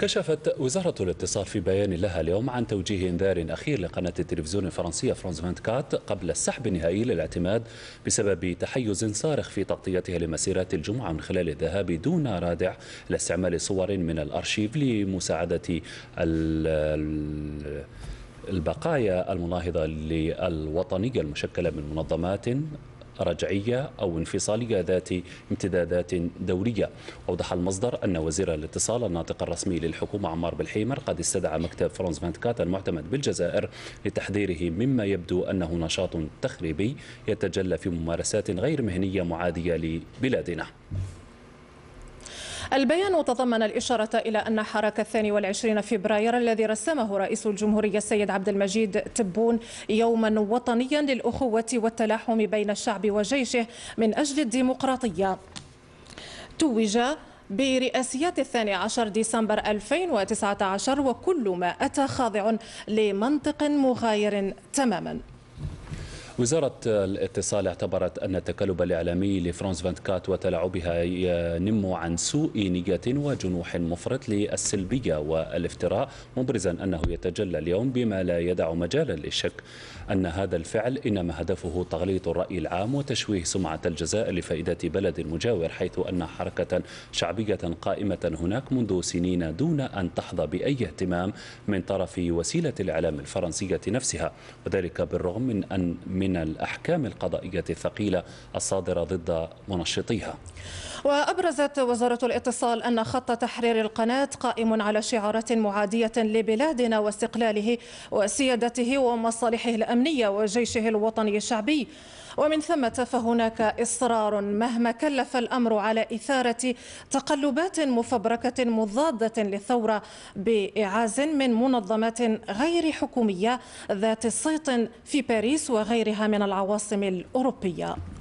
كشفت وزارة الاتصال في بيان لها اليوم عن توجيه إنذار أخير لقناة التلفزيون الفرنسية فرانس 24 قبل السحب النهائي للاعتماد بسبب تحيز صارخ في تغطيتها لمسيرات الجمعة من خلال الذهاب دون رادع لاستعمال صور من الأرشيف لمساعدة ال البقايا المناهضة للوطنية المشكلة من منظمات رجعية أو انفصالية ذات امتدادات دورية أوضح المصدر أن وزير الاتصال الناطق الرسمي للحكومة عمار بالحيمر قد استدعى مكتب فرانس فانتكات المعتمد بالجزائر لتحذيره مما يبدو أنه نشاط تخريبي يتجلى في ممارسات غير مهنية معادية لبلادنا البيان تضمن الإشارة إلى أن حراك الثاني والعشرين فبراير الذي رسمه رئيس الجمهورية السيد عبد المجيد تبون يوما وطنيا للأخوة والتلاحم بين الشعب وجيشه من أجل الديمقراطية توج برئاسيات الثاني عشر ديسمبر 2019 وكل ما أتى خاضع لمنطق مغاير تماما وزارة الاتصال اعتبرت أن التكلب الإعلامي لفرانس 24 وتلاعبها ينم عن سوء نية وجنوح مفرط للسلبية والافتراء مبرزا أنه يتجلى اليوم بما لا يدع مجالا للشك أن هذا الفعل إنما هدفه تغليط الرأي العام وتشويه سمعة الجزائر لفائدة بلد مجاور حيث أن حركة شعبية قائمة هناك منذ سنين دون أن تحظى بأي اهتمام من طرف وسيلة الإعلام الفرنسية نفسها وذلك بالرغم من أن من من الأحكام القضائية الثقيلة الصادرة ضد منشطيها وأبرزت وزارة الاتصال أن خط تحرير القناة قائم على شعارات معادية لبلادنا واستقلاله وسيادته ومصالحه الأمنية وجيشه الوطني الشعبي ومن ثم فهناك إصرار مهما كلف الأمر على إثارة تقلبات مفبركة مضادة للثورة بإعاز من منظمات غير حكومية ذات صيت في باريس وغيرها من العواصم الأوروبية